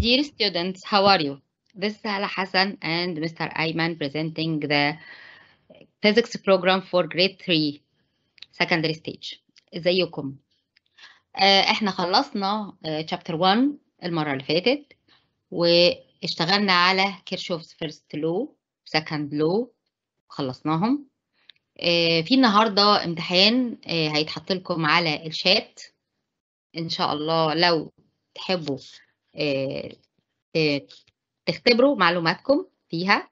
Dear students, how are you? This is Hala Hassan and Mr. Ayman presenting the physics program for grade 3 secondary stage. ازيكم؟ uh, احنا خلصنا uh, chapter 1 المرة اللي فاتت واشتغلنا على كيرشوفز first law second law خلصناهم Uh, في النهارده امتحان uh, هيتحط لكم على الشات ان شاء الله لو تحبوا آه، آه، تختبروا معلوماتكم فيها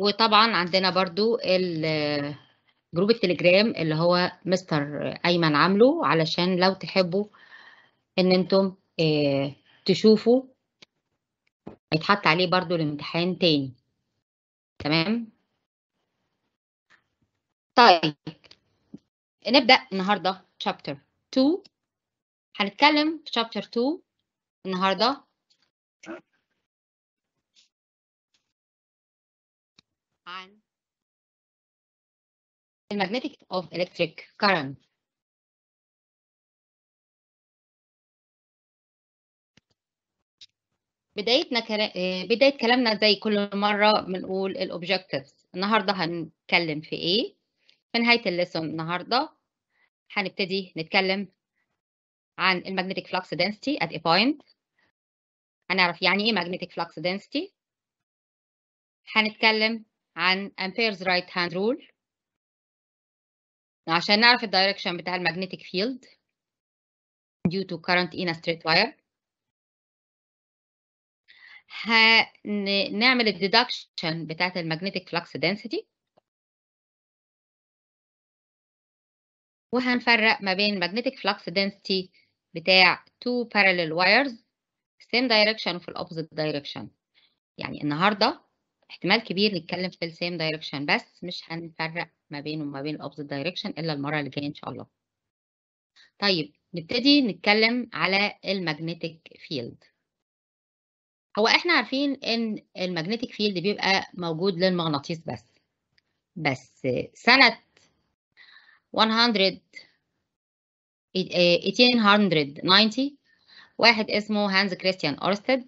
وطبعا عندنا برضو جروب آه، التليجرام اللي هو مستر ايمن عامله علشان لو تحبوا ان انتم تشوفوا هيتحط عليه برضو الامتحان تاني تمام طيب نبدأ النهاردة chapter 2 هنتكلم في chapter 2 النهارده عن المagnetic of electric current بدايتنا كلا... بداية كلامنا زي كل مرة بنقول objectives النهاردة هنتكلم في إيه في نهاية الليسون النهاردة هنبتدي نتكلم عن المagnetic flux density at a point هنعرف يعني ايه magnetic flux density هنتكلم عن امبيرز رايت هاند رول عشان نعرف الدايركشن بتاع المagnetic field due to current in a straight wire هنعمل بتاعة بتاعت magnetic flux density وهنفرق ما بين magnetic flux density بتاع two parallel wires same direction وفي opposite direction يعني النهارده احتمال كبير نتكلم في same direction بس مش هنفرق ما بينه وما بين opposite direction الا المره اللي جايه ان شاء الله طيب نبتدي نتكلم على المagnetic فيلد هو احنا عارفين ان المagnetic فيلد بيبقى موجود للمغناطيس بس بس سنه 100 1890 واحد اسمه هانز كريستيان أورستد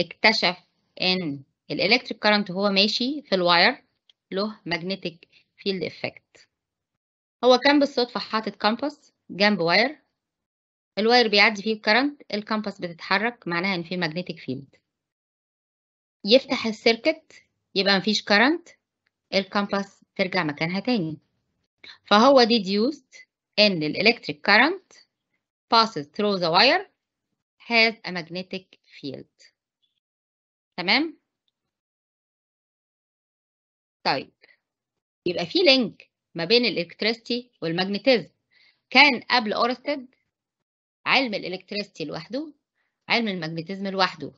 اكتشف إن الإلكتريك كارنت وهو ماشي في الواير له ماجنتيك فيلد إفكت هو كان بالصدفة حاطط كامبس جنب واير الواير بيعدي فيه الكرنت الكامبس بتتحرك معناها إن في ماجنتيك فيلد يفتح السيركت يبقى مفيش كارنت الكامبس ترجع مكانها تاني فهو deduced إن الإلكتريك كارنت passes through the wire has a magnetic field تمام طيب يبقى في لينك ما بين الالكتريستي والماجنتيزم كان قبل اورستد علم الالكتريستي لوحده علم الماجنتيزم لوحده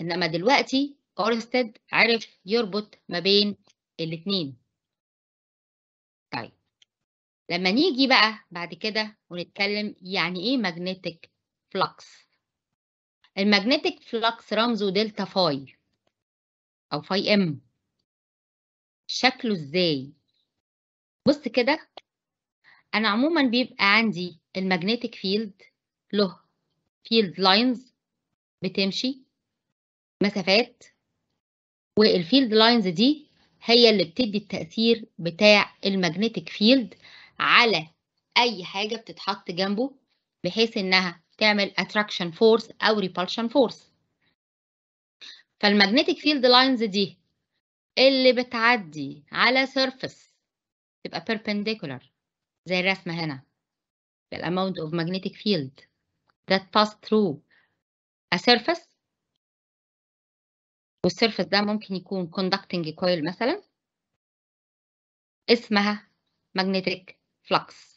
انما دلوقتي اورستد عرف يربط ما بين الاثنين طيب لما نيجي بقى بعد كده ونتكلم يعني ايه ماجنتيك فلكس الماجنتيك فلكس رمزه دلتا فاي او فاي ام شكله ازاي بص كده انا عموما بيبقى عندي الماجنتيك فيلد له فيلد لاينز بتمشي مسافات والفيلد لاينز دي هي اللي بتدي التأثير بتاع الماجنتيك فيلد على أي حاجة بتتحط جنبه بحيث إنها تعمل attraction force أو repulsion force فالمagnetic field lines دي اللي بتعدي على surface تبقى perpendicular زي الرسمة هنا the amount of magnetic field that pass through a surface والسيرفس ده ممكن يكون conducting coil مثلا اسمها magnetic flux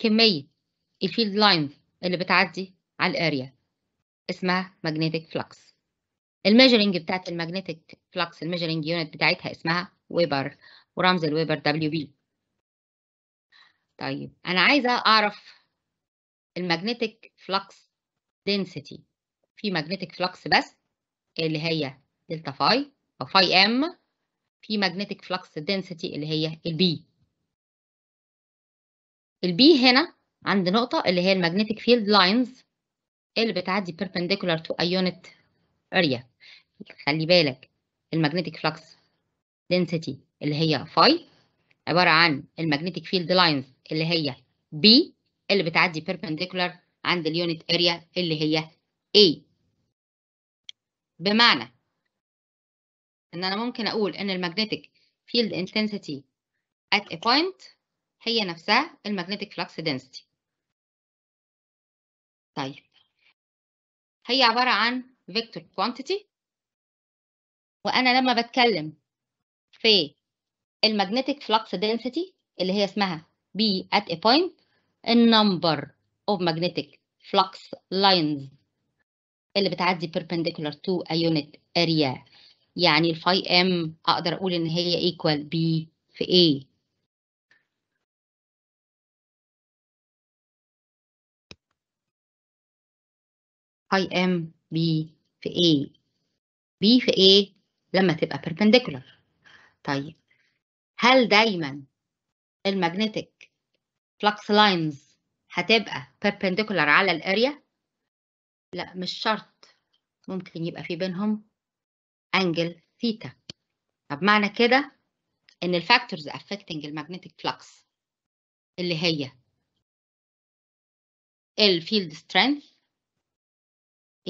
كمية الفيلد لاينز اللي بتعدي على الاريا اسمها ماجنتيك فلكس الميجرنج بتاعت الماجنتيك فلكس الميجرنج يونت بتاعتها اسمها ويبر ورمز الويبر دبليو بي طيب انا عايزه اعرف الماجنتيك فلكس density في ماجنتيك فلكس بس اللي هي دلتا فاي او فاي ام في ماجنتيك فلكس density اللي هي البي البي هنا عند نقطة اللي هي المagnetic field lines اللي بتعدي perpendicular to a unit area خلي بالك المagnetic flux density اللي هي فاي عبارة عن المagnetic field lines اللي هي B اللي بتعدي perpendicular عند اليونت area اللي هي A بمعنى ان انا ممكن اقول ان المagnetic field intensity at a point هي نفسها المagnetic flux density طيب هي عبارة عن vector quantity وأنا لما بتكلم في المagnetic flux density اللي هي اسمها B at a point النمبر of magnetic flux lines اللي بتعدي perpendicular to a unit area يعني الفاي ام اقدر اقول ان هي equal B في A I am B في A B في A لما تبقى perpendicular طيب هل دايما الماجنتيك flux lines هتبقى perpendicular على الاريا؟ لا مش شرط ممكن يبقى في بينهم انجل ثيتا طب معنى كده ان الفاكتورز affecting الماجنتيك flux اللي هي الفيلد سترينث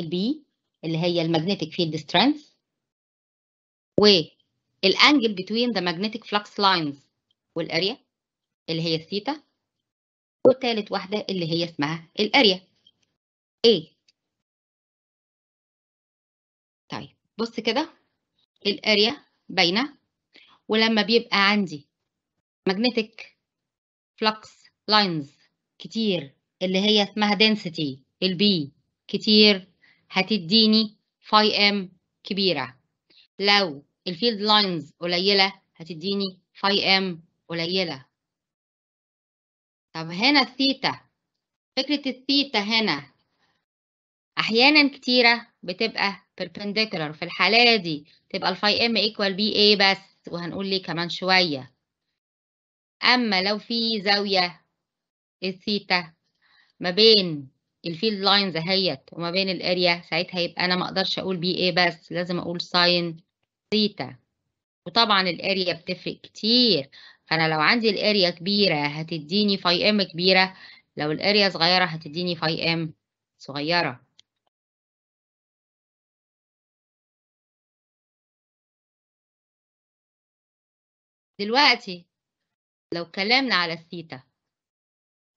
البي اللي هي المagnetic field strength والانجل between the magnetic flux lines والاريا اللي هي الثيتا وتالت واحدة اللي هي اسمها الاريا A طيب بص كده الاريا باينة ولما بيبقى عندي magnetic flux lines كتير اللي هي اسمها density البي كتير هتديني فاي ام كبيرة لو الفيلد لاينز قليلة هتديني فاي ام قليلة طب هنا الثيتا فكرة الثيتا هنا أحيانا كتيرة بتبقى perpendicular في الحالة دي تبقى الفاي ام ايكوال بي a بس وهنقول ليه كمان شوية أما لو في زاوية الثيتا ما بين الفيلد لاينز اهيت وما بين الاريا ساعتها يبقى انا ما اقدرش اقول بي ايه بس لازم اقول ساين ثيتا وطبعا الاريا بتفرق كتير فانا لو عندي الاريا كبيره هتديني فاي ام كبيره لو الاريا صغيره هتديني فاي ام صغيره دلوقتي لو اتكلمنا على الثيتا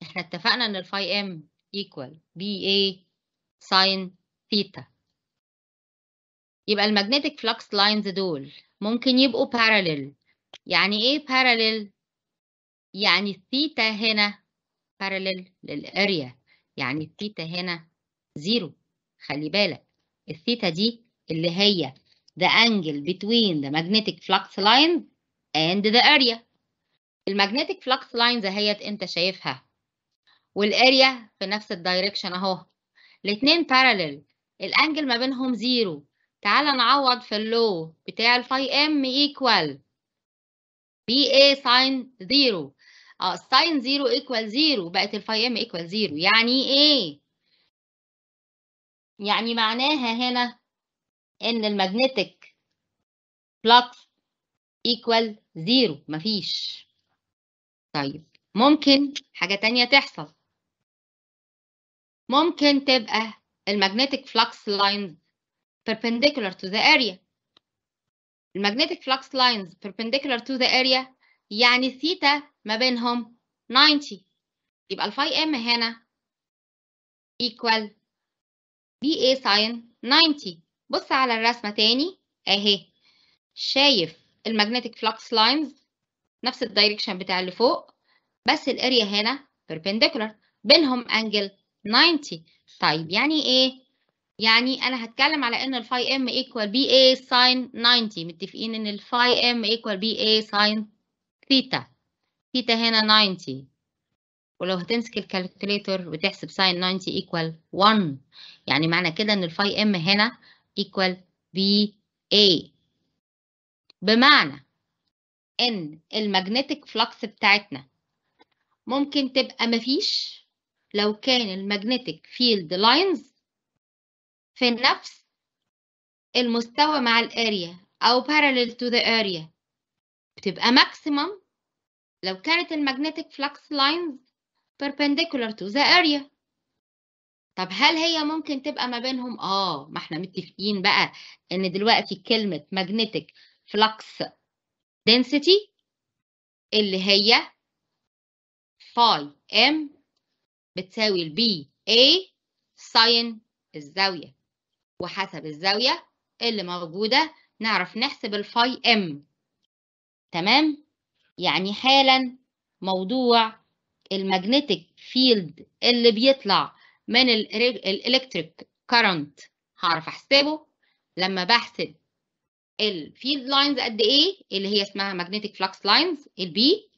احنا اتفقنا ان الفاي ام equal BA sin theta يبقى الماجنتيك flux lines دول ممكن يبقوا parallel يعني ايه parallel يعني الثيتا هنا parallel للاريا يعني الثيتا هنا زيرو خلي بالك الثيتا دي اللي هي the angle between the magnetic flux lines and the area magnetic flux lines اهيت انت شايفها والاريا في نفس الدايركشن اهو الاتنين بارالل الانجل ما بينهم زيرو تعال نعوض في اللو بتاع الفاي ام ايكوال بي اي ساين زيرو اه ساين زيرو ايكوال زيرو بقت الفاي ام ايكوال زيرو يعني ايه يعني معناها هنا ان الماجنتيك فلكس equal زيرو مفيش طيب ممكن حاجة تانية تحصل ممكن تبقى المagnetic flux lines perpendicular to the area المagnetic flux lines perpendicular to the area يعني ثيتا ما بينهم 90 يبقى الفاي ام هنا equal BA sin 90 بص على الرسمة تاني اهي شايف المagnetic flux lines نفس الدايركشن بتاع اللي فوق بس الاريا هنا perpendicular بينهم انجل 90 طيب يعني ايه؟ يعني انا هتكلم على ان الفاي ام ايكوال بي اي ساين 90 متفقين ان الفاي ام ايكوال بي اي ساين ثيتا ثيتا هنا 90 ولو هتمسك الكالكوليتر وتحسب ساين 90 ايكوال 1 يعني معنى كده ان الفاي ام هنا ايكوال بي اي بمعنى ان الماجنتيك flux بتاعتنا ممكن تبقى مفيش لو كان المagnetic field lines في نفس المستوى مع الاريا او parallel to the area بتبقى maximum لو كانت المagnetic flux lines perpendicular to the area طب هل هي ممكن تبقى ما بينهم اه ما احنا متفقين بقى ان دلوقتي كلمه magnetic flux density اللي هي فاي ام بتساوي ال BA ساين الزاوية وحسب الزاوية اللي موجودة نعرف نحسب الفاي M تمام يعني حالا موضوع المagnetic فيلد اللي بيطلع من الالكتريك كارنت هعرف احسبه لما بحسب الفيلد لاينز قد ايه اللي هي اسمها magnetic flux lines البي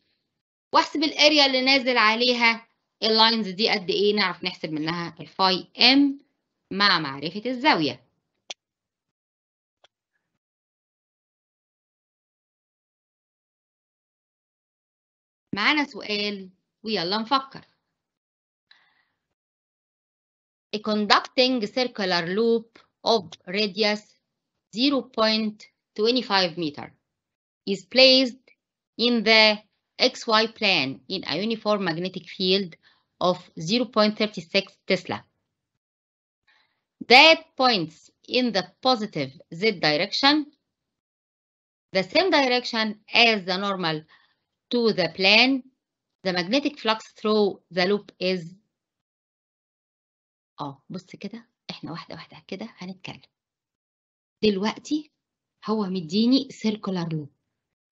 واحسب الاريا اللي نازل عليها اللاينز دي قد ايه نعرف نحسب منها الفاي ام مع معرفة الزاوية معانا سؤال ويلا نفكر A conducting circular loop of radius 0.25 meter is placed in the XY plane in a uniform magnetic field of 0.36 Tesla that points in the positive Z direction, the same direction as the normal to the plane, the magnetic flux through the loop is اه بص كده احنا واحدة واحدة كده هنتكلم دلوقتي هو مديني circular loop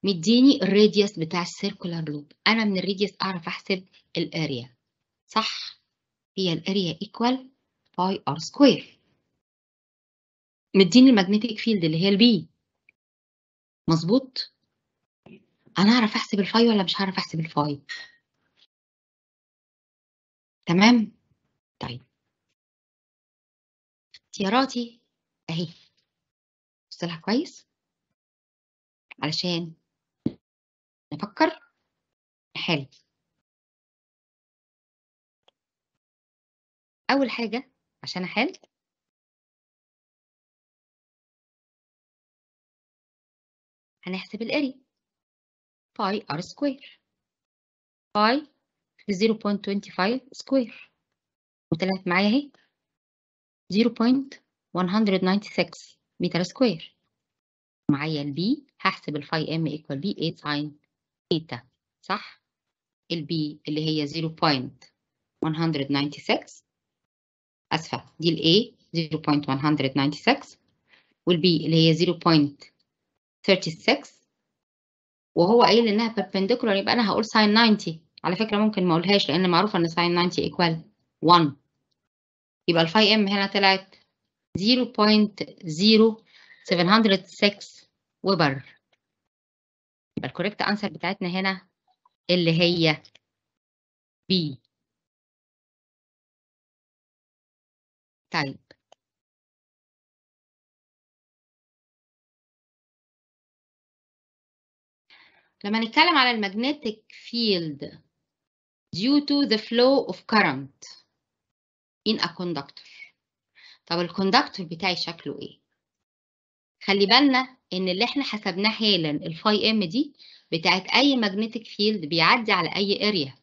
مديني الراديوس بتاع circular loop انا من الراديوس اعرف احسب الاريا صح هي الاريا ايكوال باي ار سكوير مديني الماجنتيك فيلد اللي هي البي مظبوط انا اعرف احسب الفاي ولا مش هعرف احسب الفاي تمام طيب اختياراتي اهي بص كويس علشان نفكر نحل أول حاجة عشان أحل هنحسب الأري باي ار سكوير باي 0.25 سكوير وطلعت معايا اهي 0.196 متر سكوير معايا البي هحسب الفاي ام ايكوال بي 8 ساين ثيتا صح البي اللي هي 0.196 اسفه دي الـ A 0.196 والـ B اللي هي 0.36 وهو قايل انها perpendicular يبقى انا هقول sin 90 على فكره ممكن ما اقولهاش لان معروفه ان sin 90 equal 1 يبقى الـ phi m هنا طلعت 0.0706 وبر يبقى الكوريكت انسر بتاعتنا هنا اللي هي B طيب لما نتكلم على المagnetic field due to the flow of current in a conductor طب الكوندكتور بتاعي شكله ايه خلي بالنا ان اللي احنا حسبناه حالا الفاي ام دي بتاعت اي magnetic field بيعدي على اي اريا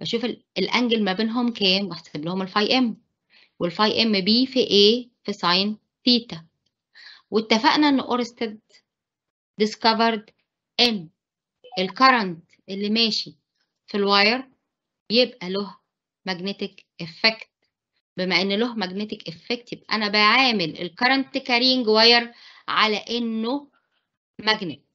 بشوف الانجل ما بينهم كام واحسب لهم الفاي ام والفاي ام بي في A في ساين ثيتا واتفقنا ان اورستد ديسكفرد ان الكرنت اللي ماشي في الواير بيبقى له ماجنتيك افكت بما ان له ماجنتيك افكت يبقى انا بعامل الكرنت كارينج واير على انه ماجنت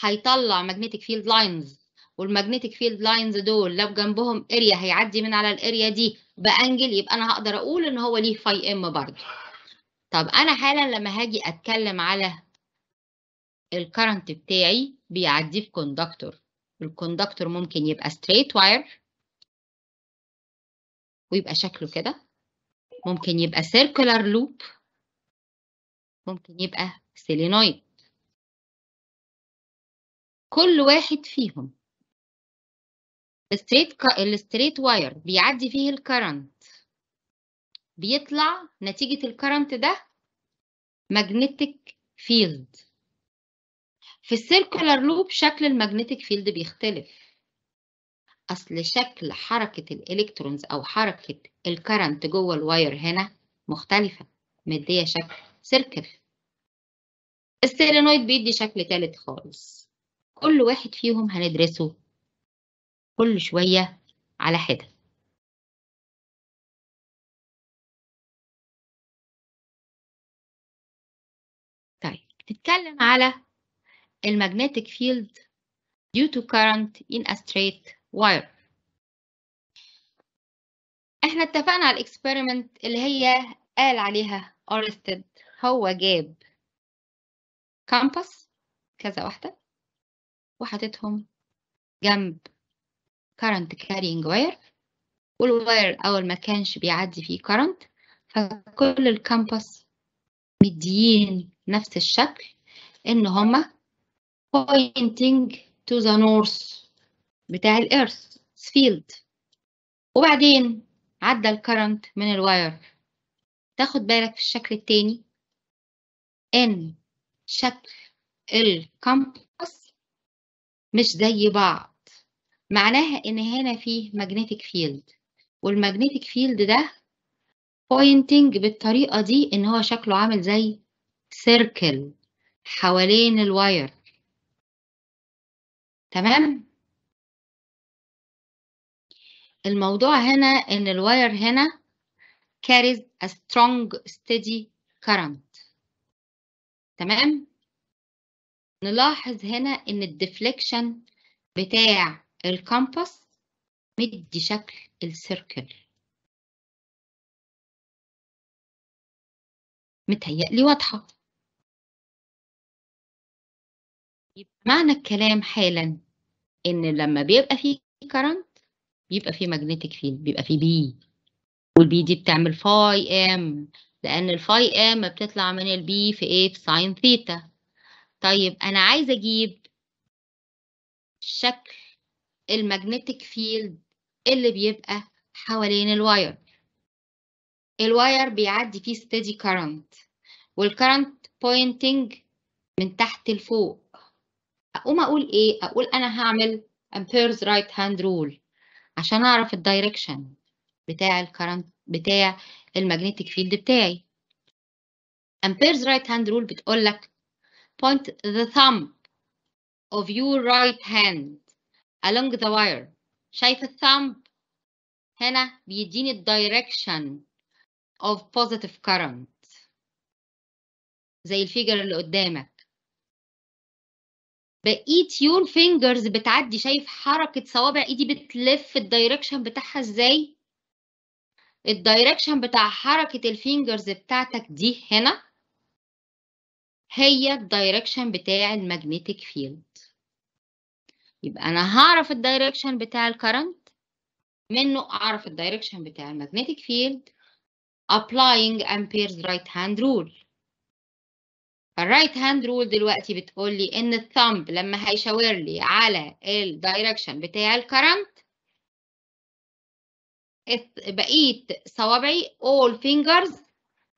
هيطلع ماجنتيك فيلد لاينز والماجنتيك فيلد لاينز دول لو جنبهم اريا هيعدي من على الاريا دي بانجل يبقى انا هقدر اقول ان هو ليه فاي ام برضه طب انا حالا لما هاجي اتكلم على الكرنت بتاعي بيعديه في كوندكتور الكوندكتور ممكن يبقى ستريت واير ويبقى شكله كده ممكن يبقى سيركولار لوب ممكن يبقى سيلينويد كل واحد فيهم الستريت الستريت واير بيعدي فيه الكرنت بيطلع نتيجة الكرنت ده ماجنتيك فيلد في السيركولر لوب شكل الماجنتيك فيلد بيختلف أصل شكل حركة الإلكترونز أو حركة الكرنت جوه الواير هنا مختلفة مدية شكل سيركل السيرينويد بيدي شكل تالت خالص كل واحد فيهم هندرسه كل شوية على حدة طيب نتكلم على المagnetic field due to current in a straight wire احنا اتفقنا على الاكسبيرمنت اللي هي قال عليها ارستد هو جاب كامبس كذا واحدة وحطتهم جنب current carrying wire والواير أول ما كانش بيعدي فيه current فكل الكامبس مديين نفس الشكل إن هما pointing to the north بتاع الإيرث field وبعدين عدى الكرنت من الواير تاخد بالك في الشكل التاني إن شكل الكامبس مش زي بعض معناها إن هنا فيه magnetic field والمagnetic field ده pointing بالطريقة دي إن هو شكله عامل زي circle حوالين الواير تمام الموضوع هنا إن الواير هنا carries a strong steady current تمام نلاحظ هنا إن الديفليكشن بتاع الكمبس مدي شكل السيركل متهيألي واضحة يبقى معنى الكلام حالا إن لما بيبقى فيه كرنت بيبقى فيه ماجنتيك فيلد بيبقى فيه بي والبي دي بتعمل فاي ام لأن الفاي ام بتطلع من البي في ايه في ساين ثيتا طيب أنا عايزة أجيب شكل المagnetic field اللي بيبقى حوالين الواير الواير بيعدي فيه steady current والكارنت pointing من تحت لفوق اقوم اقول ايه اقول انا هعمل امبيرز رايت هاند رول عشان اعرف الدايركشن بتاع الكارنت بتاع المagnetic فيلد بتاعي امبيرز رايت هاند رول بتقول لك point the thumb of your right hand along the wire شايف الثامب هنا بيديني الدايركشن of positive current زي الفيجر اللي قدامك بقيت يور فينجرز بتعدي شايف حركة صوابع ايدي بتلف الدايركشن بتاعها ازاي الدايركشن بتاع حركة الفينجرز بتاعتك دي هنا هي الدايركشن بتاع الماجنتيك field يبقى أنا هعرف الدايركشن بتاع الكرنت منه أعرف الدايركشن بتاع الماجنتيك field applying Ampere's right hand rule الرايت هاند رول دلوقتي بتقول لي ان الثامب لما هيشاور لي على الدايركشن بتاع الكرنت بقيت صوابعي all fingers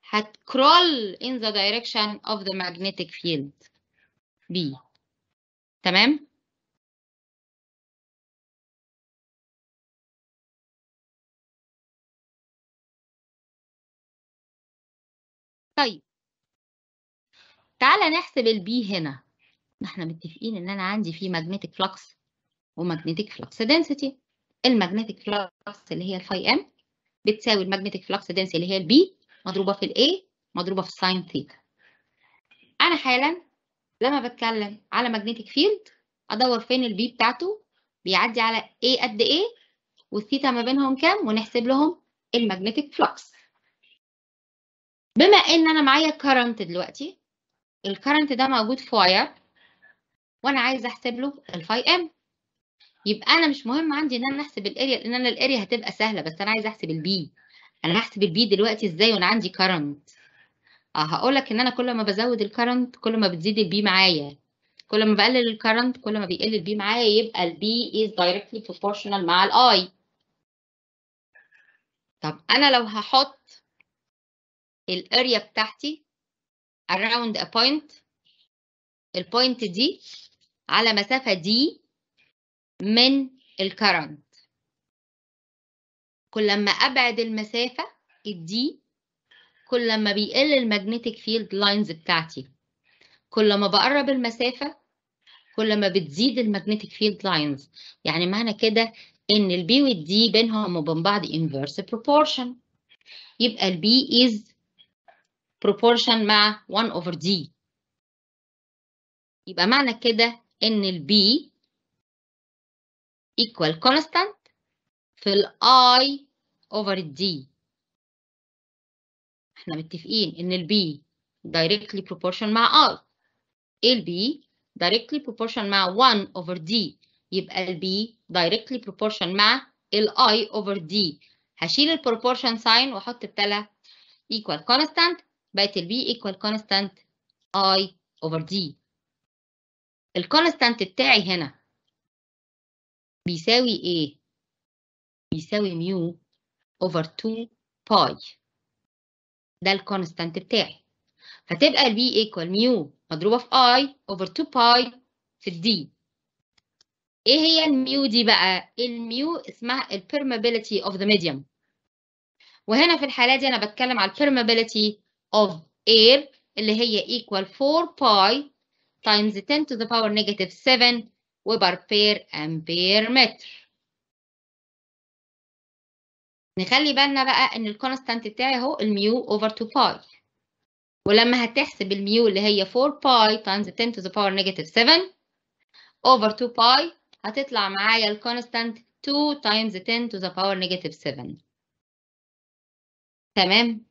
هتكرول in the direction of the magnetic field B تمام طيب تعالى نحسب البي هنا احنا متفقين ان انا عندي فيه ماجنتيك فلكس وماجنتيك فلكس دنسيتي الماجنتيك فلكس اللي هي الفاي ام بتساوي الماجنتيك فلكس دنسيتي اللي هي البي مضروبه في الاي مضروبه في sin ثيتا انا حالا لما بتكلم على ماجنتيك فيلد ادور فين البي بتاعته بيعدي على ايه قد ايه والثيتا ما بينهم كام ونحسب لهم الماجنتيك فلكس بما ان انا معايا كرنت دلوقتي الكرنت ده موجود في واير وانا عايزه احسب له الفاي ام يبقى انا مش مهم عندي ان انا احسب الاريا لان انا الاريا هتبقى سهله بس انا عايزه احسب البي انا هحسب البي دلوقتي ازاي وانا عندي كرنت اه هقول لك ان انا كل ما بزود الكرنت كل ما بتزيد البي معايا كل ما بقلل الكرنت كل ما بيقل البي معايا يبقى البي is directly proportional مع الاي طب انا لو هحط الاريا بتاعتي around a point البوينت دي على مسافة دي من الكرنت كل ما ابعد المسافة الدي كل ما بيقل magnetic field lines بتاعتي كل ما بقرب المسافة كل ما بتزيد magnetic field lines يعني معنى كده ان البي والدي بينهم وبين بعض inverse proportion يبقى البي is proportion مع 1 over d يبقى معنى كده ان ال B equal constant في ال I over D احنا متفقين ان ال B directly proportion مع I ال B directly proportion مع 1 over D يبقى ال B directly proportion مع ال I over D هشيل ال proportion sign واحط بتلا equal constant بقت equal constant I over D. ال constant بتاعي هنا بيساوي ايه بيساوي ميو over 2 باي ده constant بتاعي فتبقى V equal ميو مضروبه في I over 2 باي في D. ايه هي الميو دي بقى الميو اسمها permeability of the medium. وهنا في الحاله دي انا بتكلم على permeability of air اللي هي equal 4 pi times 10 to the power negative 7 وبر بير امبير متر نخلي بالنا بقى ان الكونستانت بتاعي اهو الميو اوفر 2 باي ولما هتحسب الميو اللي هي 4 باي تايمز 10 to the power negative 7 اوفر 2 باي هتطلع معايا الكونستانت 2 تايمز 10 to the power negative 7 تمام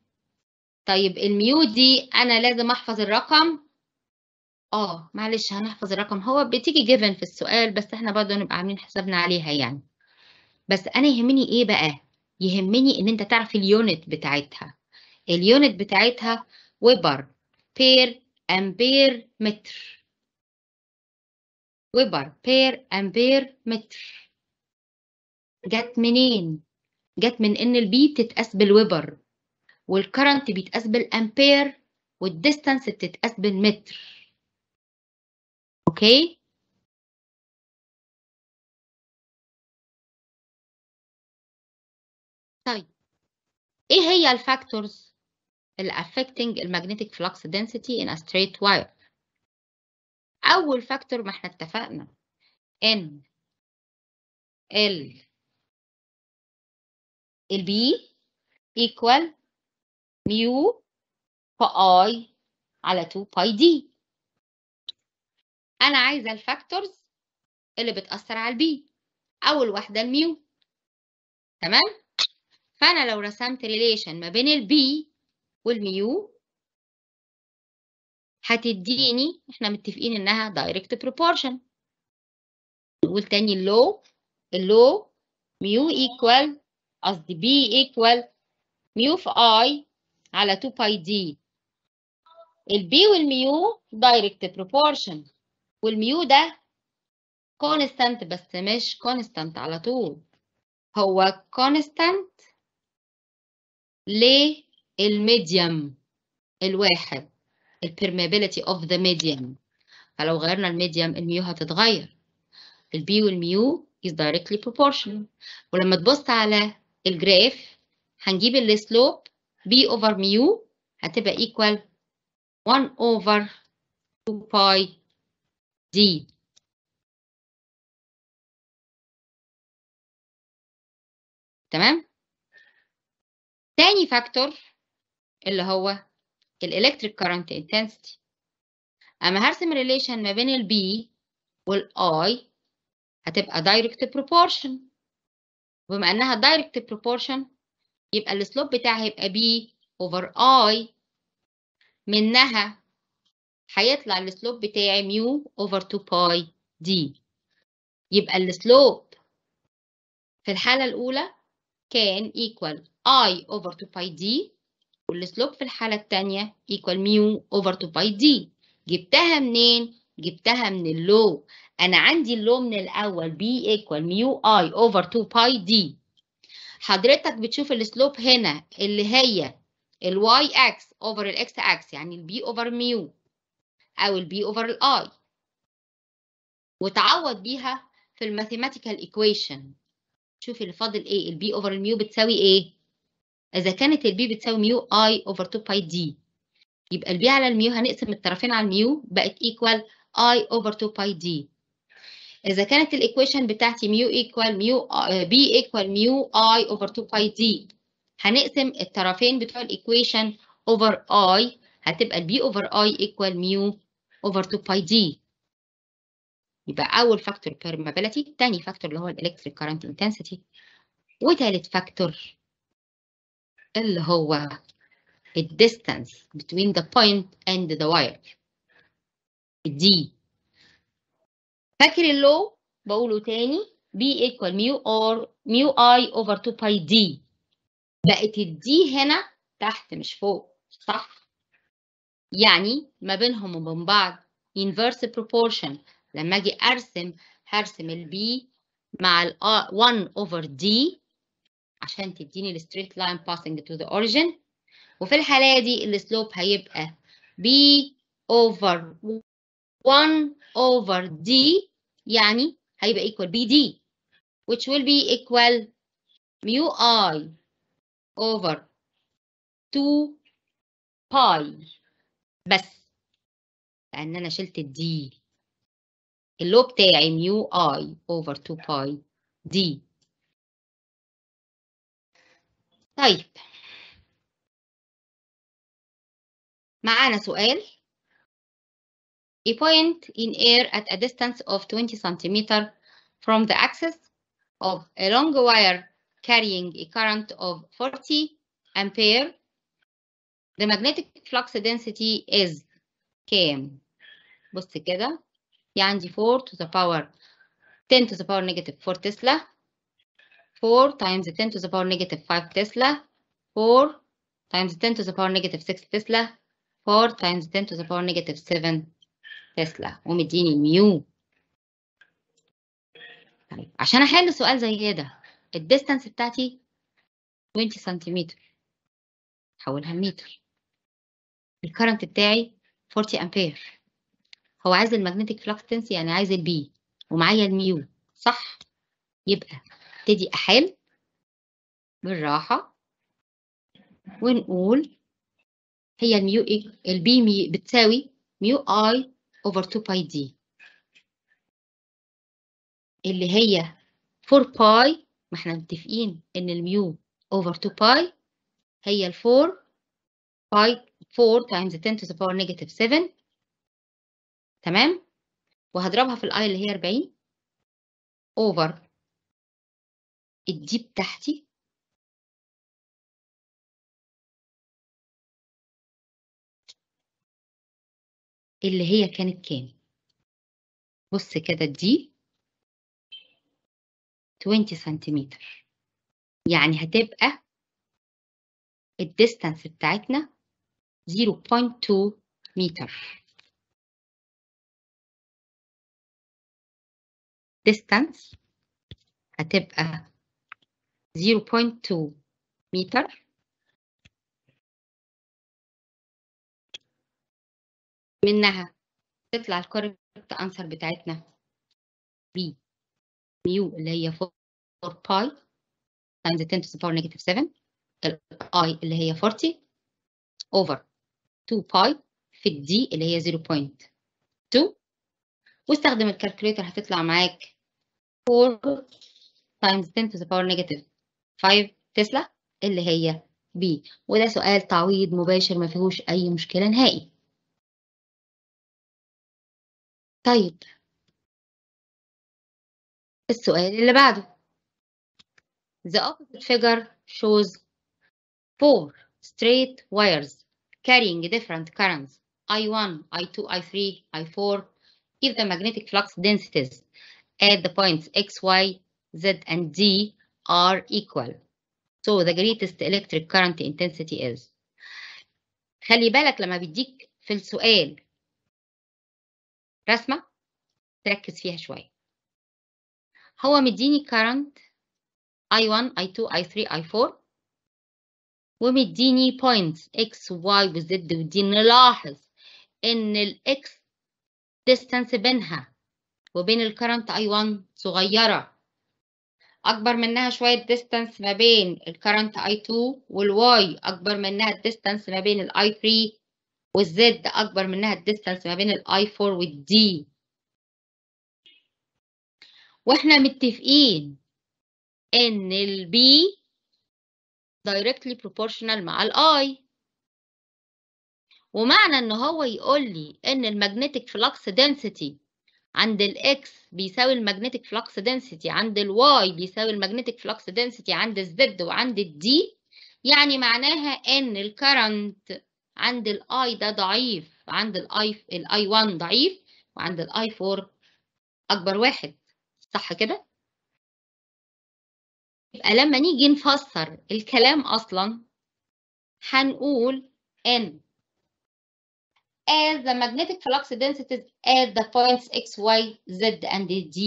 طيب الميو دي انا لازم احفظ الرقم اه معلش هنحفظ الرقم هو بتيجي جيفن في السؤال بس احنا برضه نبقى عاملين حسابنا عليها يعني بس انا يهمني ايه بقى يهمني ان انت تعرف اليونت بتاعتها اليونت بتاعتها ويبر بير امبير متر ويبر بير امبير متر جت منين جت من ان البي تتقاس بالويبر والكرنت بيتقاس بالامبير والديستانس بتتقاس بالمتر اوكي طيب ايه هي الفاكتورز اللي affecting الماجنتيك flux density in a straight wire اول فاكتور ما احنا اتفقنا ان ال البي equal ميو باي على 2 باي دي انا عايزه الفاكتورز اللي بتاثر على البي اول واحده الميو تمام فانا لو رسمت ريليشن ما بين البي والميو هتديني احنا متفقين انها دايركت بروبورشن نقول تاني اللو اللو ميو ايكوال قصدي بي ايكوال ميو في اي على 2 باي دي البي والميو دايركت بروبورشن والميو ده كونستانت بس مش كونستانت على طول هو كونستانت للميديم الواحد البيرميبيليتي اوف ذا ميديم فلو غيرنا الميديم الميو هتتغير البي والميو is directly proportional ولما تبص على الجراف هنجيب السلوب B over mu هتبقى equal 1 over 2 pi D. تمام تاني فاكتور اللي هو الالكتريك كارنت انتنسيتي اما هرسم ريليشن ما بين البي والاي هتبقى دايركت بروبورشن بما انها دايركت بروبورشن يبقى السلوب بتاعها هيبقى بي اوفر اي منها هيطلع السلوب بتاعي ميو اوفر 2 باي دي يبقى السلوب في الحالة الأولى كان ايكوال اي اوفر 2 باي دي والسلوب في الحالة الثانية ايكوال ميو اوفر 2 باي دي جبتها منين؟ جبتها من اللو أنا عندي اللو من الأول بي ايكوال ميو اي اوفر 2 باي دي حضرتك بتشوف السلوب هنا اللي هي الواي اكس اوفر الاكس اكس يعني البي اوفر ميو او البي اوفر الاي وتعوض بيها في الماثيماتيكال ايكويشن شوف اللي فاضل ايه البي اوفر الميو بتساوي ايه اذا كانت البي بتساوي ميو اي اوفر 2 باي دي يبقى البي على الميو هنقسم الطرفين على الميو بقت ايكوال اي اوفر 2 باي دي اذا كانت الايكويشن بتاعتي ميو ايكوال ميو بي ايكوال ميو اي اوفر 2 باي دي هنقسم الطرفين بتوع الايكويشن اوفر اي هتبقى البي اوفر اي ايكوال ميو اوفر 2 باي دي يبقى اول فاكتور بيرمابيلتي تاني فاكتور اللي هو الالكتريك كارنت انتنسيتي وتالت فاكتور اللي هو الديستانس between the point and the wire دي فاكر اللو بقوله تاني B equal mu or mu I over 2 pi D بقت الدي هنا تحت مش فوق صح؟ يعني ما بينهم وبين بعض inverse proportion لما اجي ارسم هرسم البي مع ال 1 over D عشان تديني الستريت لاين passing to the origin وفي الحالة دي السلوب هيبقى B over 1 over D يعني هيبقى equal BD which will be equal mu I over 2 pi بس لأن أنا شلت الـ D اللو بتاعي ميو i over 2 pi D طيب معانا سؤال a point in air at a distance of 20 centimeter from the axis of a long wire carrying a current of 40 ampere. The magnetic flux density is Km. بص كده 1.4 4 to the power 10 to the power negative 4 تسلا 4 times 10 to the power negative 5 تسلا 4 times 10 to the power negative 6 تسلا 4 times 10 to the power negative 7 تسلا ومديني ميو طيب عشان احل سؤال زي ده الديستانس بتاعتي 20 سنتيمتر حولها لمتر الكرنت بتاعي 40 امبير هو عايز الماجنتيك فلكسنس يعني عايز البي ومعايا الميو صح يبقى ابتدي احل بالراحه ونقول هي الميو البي إيه؟ بتساوي ميو اي over 2 pi d اللي هي 4 pi ما احنا متفقين ان الميو over 2 pi هي ال 4 pi 4 times 10 to the power negative 7 تمام وهضربها في الاي اللي هي 40 over الدي بتاعتي اللي هي كانت كام بص كده دي 20 سنتيمتر يعني هتبقى الديستانس بتاعتنا 0.2 متر distance هتبقى 0.2 متر منها تطلع الكوركت انسر بتاعتنا بي ميو اللي هي 4 باي تايمز 10 to the power negative 7 الاي اللي هي 40 اوفر 2 باي في الدي اللي هي 0.2 واستخدم الكالكوليتر هتطلع معاك 4 تايمز 10 to the power negative 5 تسلا اللي هي بي وده سؤال تعويض مباشر ما فيهوش اي مشكله نهائي طيب السؤال اللي بعده The opposite figure shows four straight wires carrying different currents I1, I2, I3, I4 if the magnetic flux densities at the points X, Y, Z and D are equal. So the greatest electric current intensity is. خلي بالك لما بيديك في السؤال رسمة تركز فيها شوية هو مديني current I1 I2 I3 I4 ومديني points X Y Z ودي نلاحظ إن ال X distance بينها وبين current I1 صغيرة أكبر منها شوية distance ما بين current I2 Y أكبر منها distance ما بين ال I3 والزد اكبر منها الديستانس ما بين الاي 4 والدي واحنا متفقين ان البي directly proportional مع الاي ومعنى ان هو يقول لي ان الماجنتيك flux density عند الاكس بيساوي الماجنتيك flux density عند الواي بيساوي الماجنتيك flux density عند الزد وعند الدي يعني معناها ان الكرنت عند الاي ده ضعيف عند الاي الاي 1 ضعيف وعند الاي 4 اكبر واحد صح كده يبقى لما نيجي نفسر الكلام اصلا هنقول ان as the magnetic flux densities at the points x, y, z and d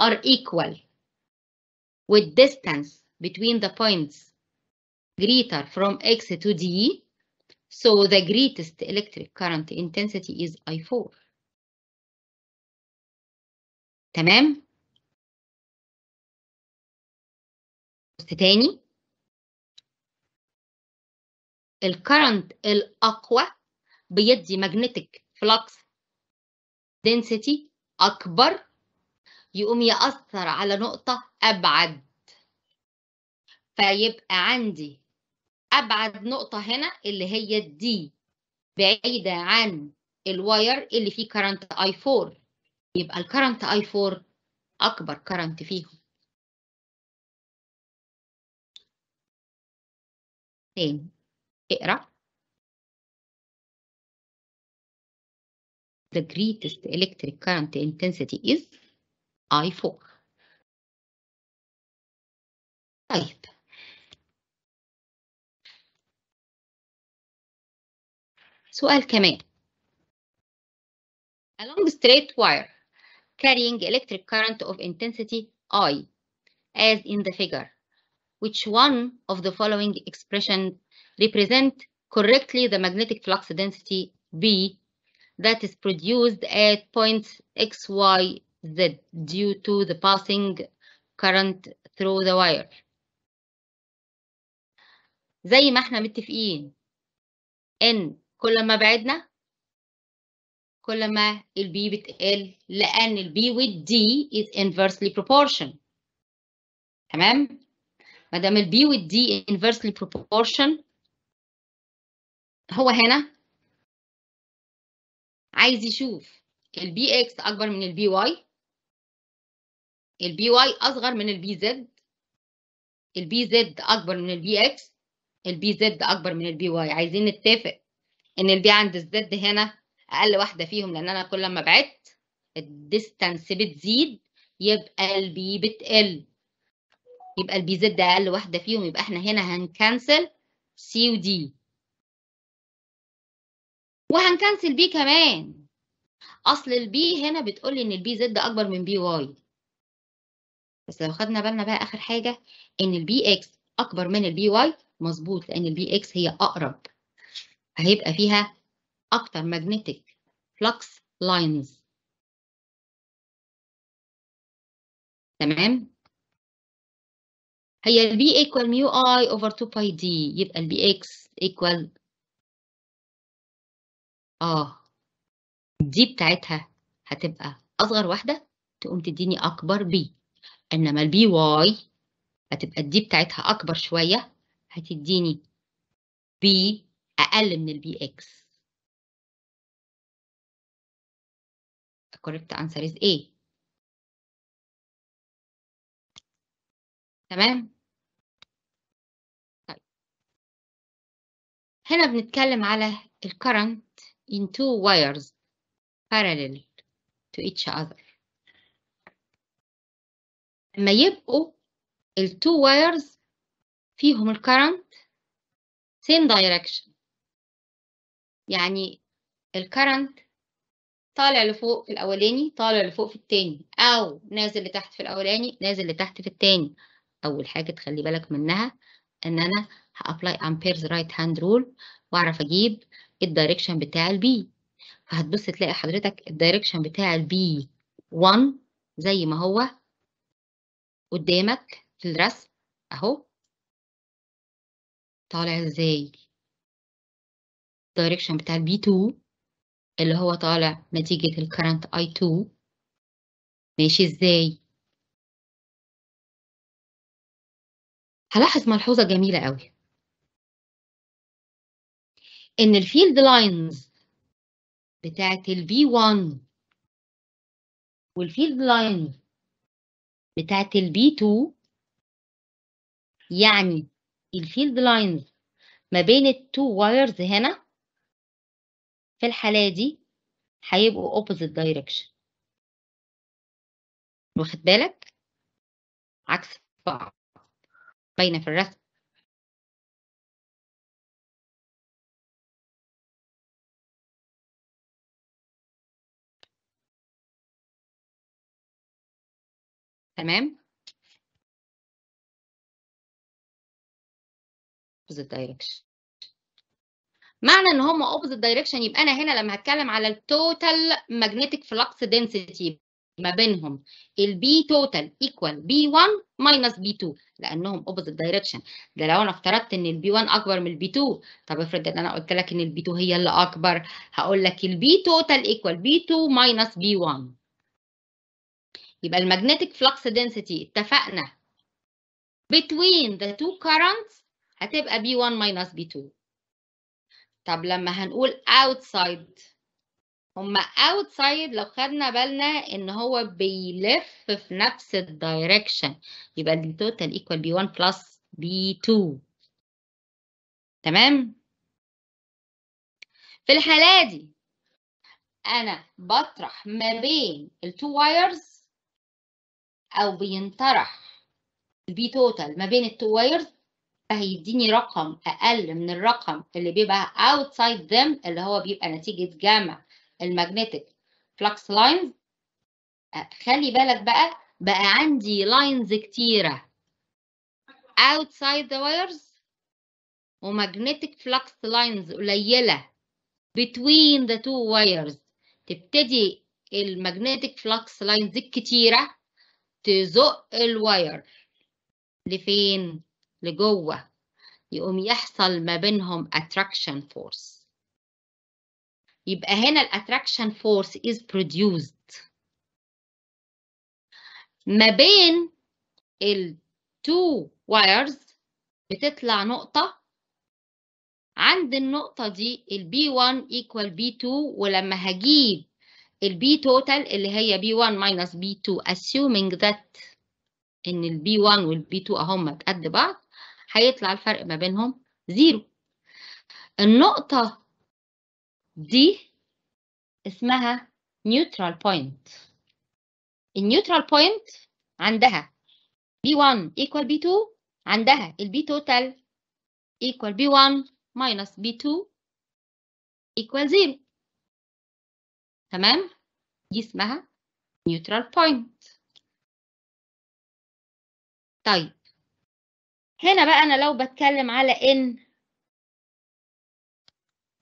are equal with distance between the points greater from x to d So the greatest electric current intensity is I4. تمام؟ بص تاني الكرنت الأقوى بيدي magnetic flux density أكبر يقوم يأثر على نقطة أبعد فيبقى عندي ابعد نقطه هنا اللي هي الدي بعيده عن الواير اللي فيه كرنت اي 4 يبقى الكرنت اي 4 اكبر كرنت فيهم تاني اقرا The greatest electric current intensity is I4 طيب سؤال كمان a long straight wire carrying electric current of intensity I as in the figure which one of the following expression represent correctly the magnetic flux density B that is produced at points X, Y, Z due to the passing current through the wire. زي ما احنا متفقين ان كل ما بعدنا كل ما البي بتقل لأن البي والدي is inversely proportion تمام؟ ما دام البي والدي inversely proportion هو هنا عايز يشوف البي اكس أكبر من البي واي البي واي أصغر من البي زد البي زد أكبر من البي اكس البي زد أكبر من البي واي عايزين نتفق ان البي عند الزد هنا اقل واحده فيهم لان انا كل ما بعدت الديستانس بتزيد يبقى البي بتقل يبقى البي زد اقل واحده فيهم يبقى احنا هنا هنكنسل سي ودي وهنكنسل بي كمان اصل البي هنا بتقول لي ان البي زد اكبر من بي واي بس لو خدنا بالنا بقى اخر حاجه ان البي اكس اكبر من البي واي مظبوط لان البي اكس هي اقرب هيبقى فيها أكتر magnetic flux lines تمام هي ال B equal mu I over 2 pi D يبقى ال BX equal اه d بتاعتها هتبقى أصغر واحدة تقوم تديني أكبر B إنما ال BY هتبقى D بتاعتها أكبر شوية هتديني B اقل من البي اكس the correct answer is A تمام طيب هنا بنتكلم على ال current in two wires parallel to each other لما يبقوا ال two wires فيهم ال current same direction يعني الكرنت طالع لفوق في الاولاني طالع لفوق في التاني او نازل لتحت في الاولاني نازل لتحت في التاني اول حاجه تخلي بالك منها ان انا هابلاي امبيرز رايت هاند رول واعرف اجيب الدايركشن بتاع البي فهتبص تلاقي حضرتك الدايركشن بتاع البي 1 زي ما هو قدامك في الرسم اهو طالع ازاي الدايركشن بتاع البي 2 اللي هو طالع نتيجة الكرنت اي 2 ماشي ازاي هلاحظ ملحوظة جميلة قوي ان الفيلد لاينز بتاعت البي 1 والفيلد لاين بتاعت البي 2 يعني الفيلد لاينز ما بين التو وايرز هنا في الحالة دي هيبقوا opposite direction واخد بالك عكس بعض باينة في الرسم تمام opposite direction معنى ان هم اوبوزيت دايركشن يبقى انا هنا لما هتكلم على التوتال ماجنتيك فلكس دنسيتي ما بينهم البي توتال ايكوال بي 1 ماينس بي 2 لانهم اوبوزيت دايركشن ده لو انا افترضت ان البي 1 اكبر من البي 2 طب افرض ان انا قلت لك ان البي 2 هي اللي اكبر هقول لك البي توتال ايكوال بي 2 ماينس بي 1 يبقى الماجنتيك فلكس دنسيتي اتفقنا between the two currents هتبقى بي 1 ماينس بي 2 طب لما هنقول outside هما outside لو خدنا بالنا ان هو بيلف في نفس الدايركشن يبقى total equal b1 plus b2 تمام في الحالة دي انا بطرح ما بين التو وايرز او بينطرح البي توتال ما بين التو وايرز فهيديني رقم اقل من الرقم اللي بيبقى outside them اللي هو بيبقى نتيجه جمع المagnetic flux lines خلي بالك بقى بقى عندي لاينز كتيره outside the wires ومagnetic flux lines قليله between the two wires تبتدي المagnetic flux lines الكتيره تزق الواير لفين لجوه يقوم يحصل ما بينهم attraction force يبقى هنا attraction force is produced ما بين ال two wires بتطلع نقطة عند النقطة دي ال B1 equal B2 ولما هجيب ال B total اللي هي B1 minus B2 assuming that إن ال B1 وال B2 أهم قد بعض هيطلع الفرق ما بينهم زيرو النقطة دي اسمها نيوترال بوينت النيوترال بوينت عندها B1 equal B2 عندها ال B total equal B1 minus B2 equal 0 تمام دي اسمها neutral point طيب هنا بقى أنا لو بتكلم على إن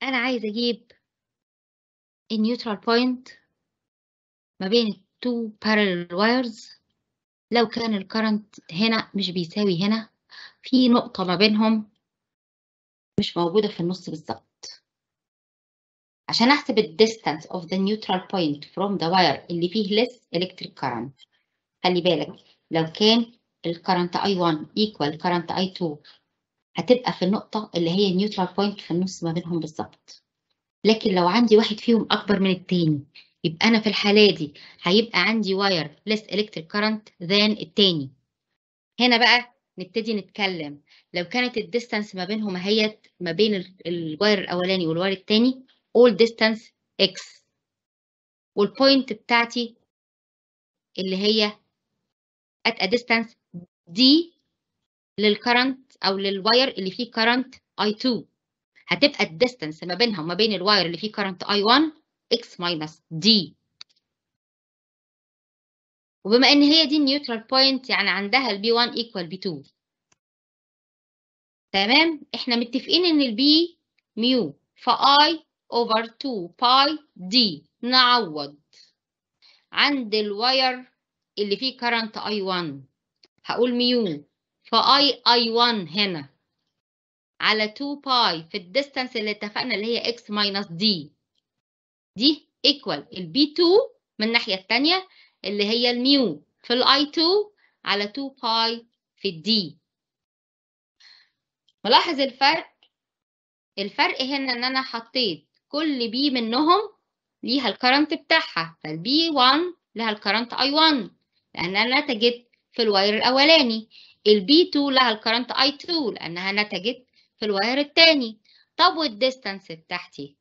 أنا عايز أجيب النيوترال بوينت ما بين التو parallel وايرز لو كان الكرنت هنا مش بيساوي هنا في نقطة ما بينهم مش موجودة في النص بالظبط عشان أحسب الـ distance of the neutral point from the wire اللي فيه less electric current خلي بالك لو كان الكرنت I1 equal current I2 هتبقى في النقطة اللي هي neutral بوينت في النص ما بينهم بالظبط لكن لو عندي واحد فيهم أكبر من التاني يبقى أنا في الحالة دي هيبقى عندي واير less electric current than التاني هنا بقى نبتدي نتكلم لو كانت الديستانس ما بينهم اهيت ما بين الواير الأولاني والواير التاني all distance x والبوينت بتاعتي اللي هي at a distance D للكرنت او للواير اللي فيه current I2 هتبقى الديستنس ما بينها وما بين الواير اللي فيه current I1 X minus D وبما ان هي دي النيوترال بوينت يعني عندها b 1 equal b 2 تمام احنا متفقين ان B ميو فاي over 2 باي دي نعوض عند الواير اللي فيه current I1 هقول ميو فاي اي 1 هنا على 2 باي في الديستانس اللي اتفقنا اللي هي x minus d دي equal البي 2 من الناحية التانية اللي هي الميو في الاي 2 على 2 باي في الدي ملاحظ الفرق الفرق هنا ان انا حطيت كل بي منهم ليها الكرنت بتاعها فالبي 1 لها الكرنت اي 1 لأنها نتجت في الواير الأولاني الـ b 2 لها الـ current i 2 لأنها نتجت في الواير التاني طب والـ distance بتاعتي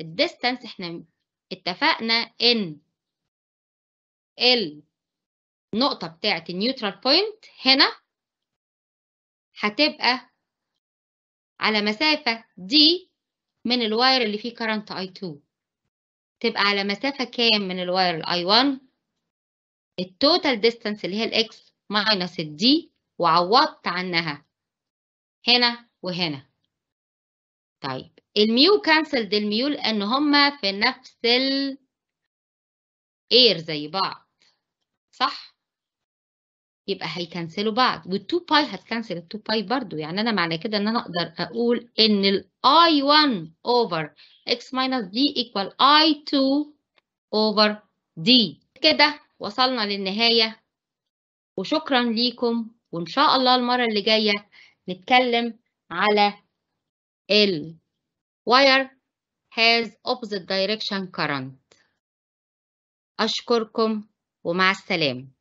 الـ distance احنا اتفقنا ان النقطة بتاعة neutral point هنا هتبقى على مسافة D من الواير اللي فيه current I2 تبقى على مسافة كام من الواير الـ I1 التوتال ديستانس اللي هي الاكس ماينس الدي وعوضت عنها هنا وهنا طيب الميو كانسل دي الميو لان هما في نفس الاير زي بعض صح يبقى هيكنسلوا بعض وال2 باي هتكنسل ال2 باي برضو يعني انا معنى كده ان انا اقدر اقول ان الاي 1 اوفر اكس ماينس دي ايكوال اي 2 اوفر دي كده وصلنا للنهاية وشكرا ليكم وإن شاء الله المرة اللي جاية نتكلم على ال wire has opposite direction current أشكركم ومع السلامة